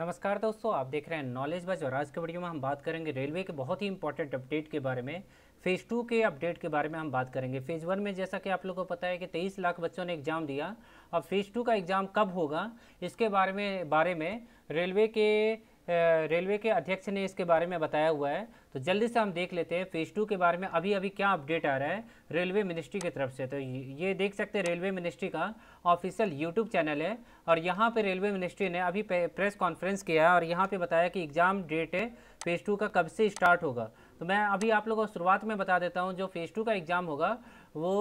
नमस्कार दोस्तों आप देख रहे हैं नॉलेज बज और आज के वीडियो में हम बात करेंगे रेलवे के बहुत ही इंपॉर्टेंट अपडेट के बारे में फेज़ टू के अपडेट के बारे में हम बात करेंगे फेज़ वन में जैसा कि आप लोगों को पता है कि तेईस लाख बच्चों ने एग्ज़ाम दिया अब फेज़ टू का एग्ज़ाम कब होगा इसके बारे में बारे में रेलवे के रेलवे के अध्यक्ष ने इसके बारे में बताया हुआ है तो जल्दी से हम देख लेते हैं फेज़ टू के बारे में अभी अभी क्या अपडेट आ रहा है रेलवे मिनिस्ट्री की तरफ से तो ये देख सकते हैं रेलवे मिनिस्ट्री का ऑफिशियल यूट्यूब चैनल है और यहाँ पे रेलवे मिनिस्ट्री ने अभी प्रेस कॉन्फ्रेंस किया है और यहाँ पर बताया कि एग्ज़ाम डेट है फेज़ टू का कब से स्टार्ट होगा तो मैं अभी आप लोगों को शुरुआत में बता देता हूँ जो फेज़ टू का एग्ज़ाम होगा वो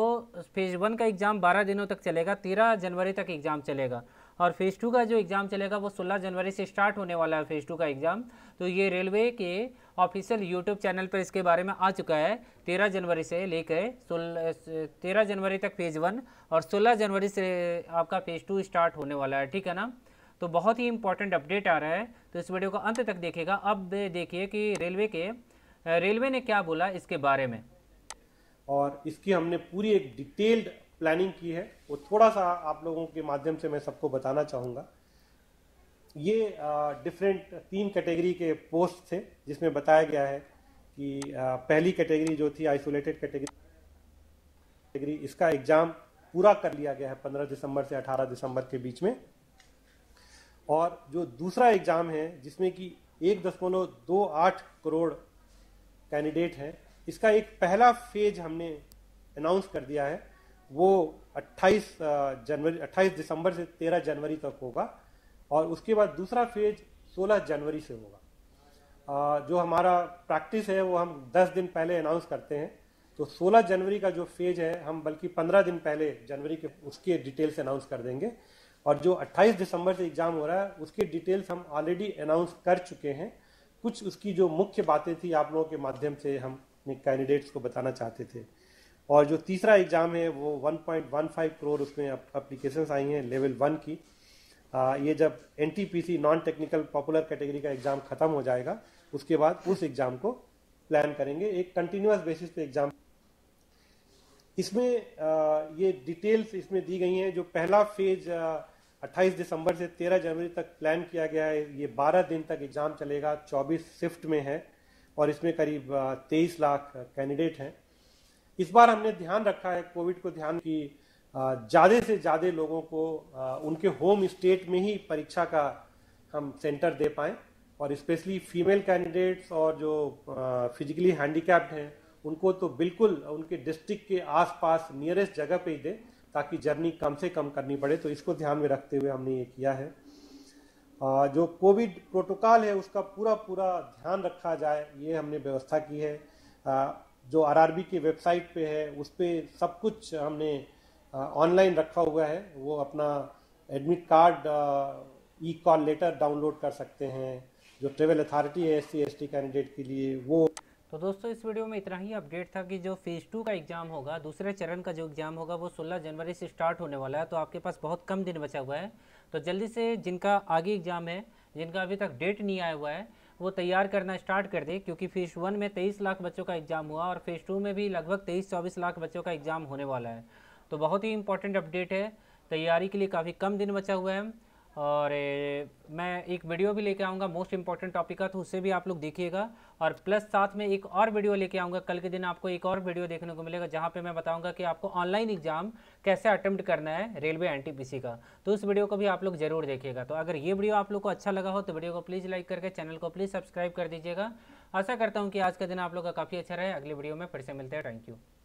फेज़ वन का एग्ज़ाम बारह दिनों तक चलेगा तेरह जनवरी तक एग्ज़ाम चलेगा और फेज़ टू का जो एग्ज़ाम चलेगा वो 16 जनवरी से स्टार्ट होने वाला है फेज़ टू का एग्ज़ाम तो ये रेलवे के ऑफिशियल यूट्यूब चैनल पर इसके बारे में आ चुका है 13 जनवरी से लेकर सोलह तेरह जनवरी तक फेज़ वन और 16 जनवरी से आपका फेज़ टू स्टार्ट होने वाला है ठीक है ना तो बहुत ही इंपॉर्टेंट अपडेट आ रहा है तो इस वीडियो को अंत तक देखेगा अब देखिए कि रेलवे के रेलवे ने क्या बोला इसके बारे में और इसकी हमने पूरी एक डिटेल्ड प्लानिंग की है वो थोड़ा सा आप लोगों के माध्यम से मैं सबको बताना चाहूँगा ये डिफरेंट तीन कैटेगरी के पोस्ट थे जिसमें बताया गया है कि आ, पहली कैटेगरी जो थी आइसोलेटेड कैटेगरी इसका एग्ज़ाम पूरा कर लिया गया है 15 दिसंबर से 18 दिसंबर के बीच में और जो दूसरा एग्ज़ाम है जिसमें कि एक दशमलव दो आठ करोड़ कैंडिडेट हैं इसका एक पहला फेज हमने अनाउंस कर दिया है वो 28 जनवरी 28 दिसंबर से 13 जनवरी तक होगा और उसके बाद दूसरा फेज 16 जनवरी से होगा जो हमारा प्रैक्टिस है वो हम 10 दिन पहले अनाउंस करते हैं तो 16 जनवरी का जो फेज है हम बल्कि 15 दिन पहले जनवरी के उसके डिटेल्स अनाउंस कर देंगे और जो 28 दिसंबर से एग्ज़ाम हो रहा है उसके डिटेल्स हम ऑलरेडी अनाउंस कर चुके हैं कुछ उसकी जो मुख्य बातें थी आप लोगों के माध्यम से हम अपने कैंडिडेट्स को बताना चाहते थे और जो तीसरा एग्ज़ाम है वो 1.15 करोड़ उसमें अप्लीकेशन आई हैं लेवल वन की आ, ये जब an non technical popular category का एग्ज़ाम ख़त्म हो जाएगा उसके बाद उस एग्ज़ाम को प्लान करेंगे एक कंटिन्यूस बेसिस पे एग्ज़ाम इसमें आ, ये डिटेल्स इसमें दी गई हैं जो पहला फेज आ, 28 दिसंबर से 13 जनवरी तक प्लान किया गया है ये 12 दिन तक एग्ज़ाम चलेगा 24 शिफ्ट में है और इसमें करीब 23 लाख कैंडिडेट हैं इस बार हमने ध्यान रखा है कोविड को ध्यान की ज़्यादा से ज़्यादा लोगों को उनके होम स्टेट में ही परीक्षा का हम सेंटर दे पाएँ और स्पेशली फीमेल कैंडिडेट्स और जो फिजिकली हैंडीकैप्ड हैं उनको तो बिल्कुल उनके डिस्ट्रिक्ट के आसपास नियरेस्ट जगह पे ही दें ताकि जर्नी कम से कम करनी पड़े तो इसको ध्यान में रखते हुए हमने ये किया है जो कोविड प्रोटोकॉल है उसका पूरा पूरा ध्यान रखा जाए ये हमने व्यवस्था की है जो आरआरबी की वेबसाइट पे है उस पर सब कुछ हमने ऑनलाइन रखा हुआ है वो अपना admit card e call letter download कर सकते हैं जो ट्रेवल अथॉरिटी है एस सी कैंडिडेट के लिए वो तो दोस्तों इस वीडियो में इतना ही अपडेट था कि जो फेज़ टू का एग्ज़ाम होगा दूसरे चरण का जो एग्ज़ाम होगा वो 16 जनवरी से स्टार्ट होने वाला है तो आपके पास बहुत कम दिन बचा हुआ है तो जल्दी से जिनका आगे एग्ज़ाम है जिनका अभी तक डेट नहीं आया हुआ है वो तैयार करना स्टार्ट कर दे क्योंकि फ़ेज़ वन में तेईस लाख बच्चों का एग्ज़ाम हुआ और फ़ेज़ टू में भी लगभग तेईस चौबीस लाख बच्चों का एग्ज़ाम होने वाला है तो बहुत ही इंपॉर्टेंट अपडेट है तैयारी के लिए काफ़ी कम दिन बचा हुआ है और ए, मैं एक वीडियो भी लेके आऊँगा मोस्ट इंपॉर्टेंट टॉपिक का तो उससे भी आप लोग देखिएगा और प्लस साथ में एक और वीडियो लेके आऊँगा कल के दिन आपको एक और वीडियो देखने को मिलेगा जहाँ पे मैं बताऊँगा कि आपको ऑनलाइन एग्जाम कैसे अटैम्प्ट करना है रेलवे एनटीपीसी का तो उस वीडियो को भी आप लोग जरूर देखिएगा तो अगर ये वीडियो आप लोग को अच्छा लगा हो तो वीडियो को प्लीज़ लाइक करके चैनल को प्लीज़ सब्सक्राइब कर दीजिएगा आशा करता हूँ कि आज का दिन आप लोग का काफ़ी अच्छा रहे अगले वीडियो में फिर से मिलते हैं थैंक यू